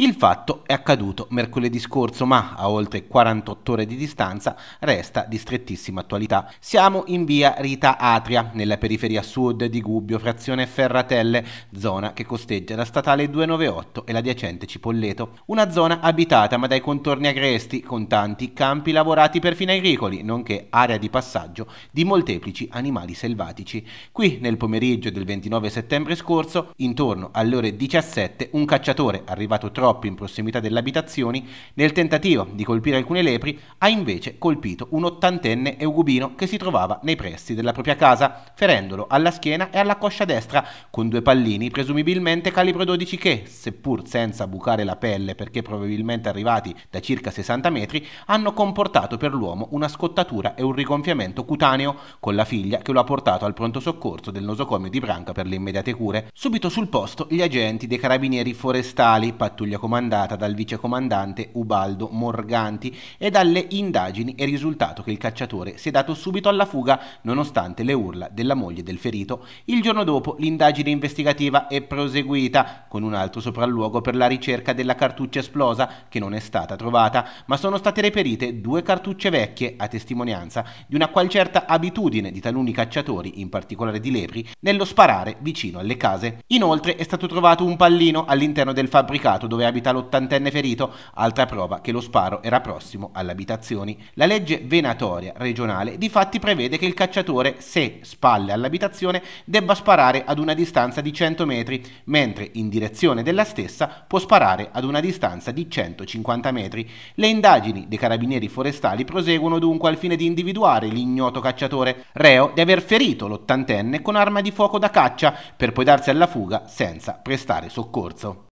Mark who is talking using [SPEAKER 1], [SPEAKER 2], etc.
[SPEAKER 1] Il fatto è accaduto mercoledì scorso, ma a oltre 48 ore di distanza resta di strettissima attualità. Siamo in via Rita Atria, nella periferia sud di Gubbio, frazione Ferratelle, zona che costeggia la statale 298 e l'adiacente Cipolleto. Una zona abitata ma dai contorni agresti, con tanti campi lavorati per fini agricoli, nonché area di passaggio di molteplici animali selvatici. Qui, nel pomeriggio del 29 settembre scorso, intorno alle ore 17, un cacciatore arrivato troppo troppo in prossimità delle abitazioni, nel tentativo di colpire alcune lepri, ha invece colpito un ottantenne eugubino che si trovava nei pressi della propria casa, ferendolo alla schiena e alla coscia destra con due pallini presumibilmente calibro 12 che, seppur senza bucare la pelle perché probabilmente arrivati da circa 60 metri, hanno comportato per l'uomo una scottatura e un rigonfiamento cutaneo con la figlia che lo ha portato al pronto soccorso del nosocomio di Branca per le immediate cure. Subito sul posto gli agenti dei carabinieri forestali, pattuglia guerriglia comandata dal vicecomandante Ubaldo Morganti e dalle indagini è risultato che il cacciatore si è dato subito alla fuga nonostante le urla della moglie del ferito. Il giorno dopo l'indagine investigativa è proseguita con un altro sopralluogo per la ricerca della cartuccia esplosa che non è stata trovata, ma sono state reperite due cartucce vecchie a testimonianza di una qual certa abitudine di taluni cacciatori, in particolare di lepri, nello sparare vicino alle case. Inoltre è stato trovato un pallino all'interno del fabbricato dove abita l'ottantenne ferito, altra prova che lo sparo era prossimo alle abitazioni. La legge venatoria regionale di fatti prevede che il cacciatore, se spalle all'abitazione, debba sparare ad una distanza di 100 metri, mentre in direzione della stessa può sparare ad una distanza di 150 metri. Le indagini dei carabinieri forestali proseguono dunque al fine di individuare l'ignoto cacciatore, reo di aver ferito l'ottantenne con arma di fuoco da caccia, per poi darsi alla fuga senza prestare soccorso.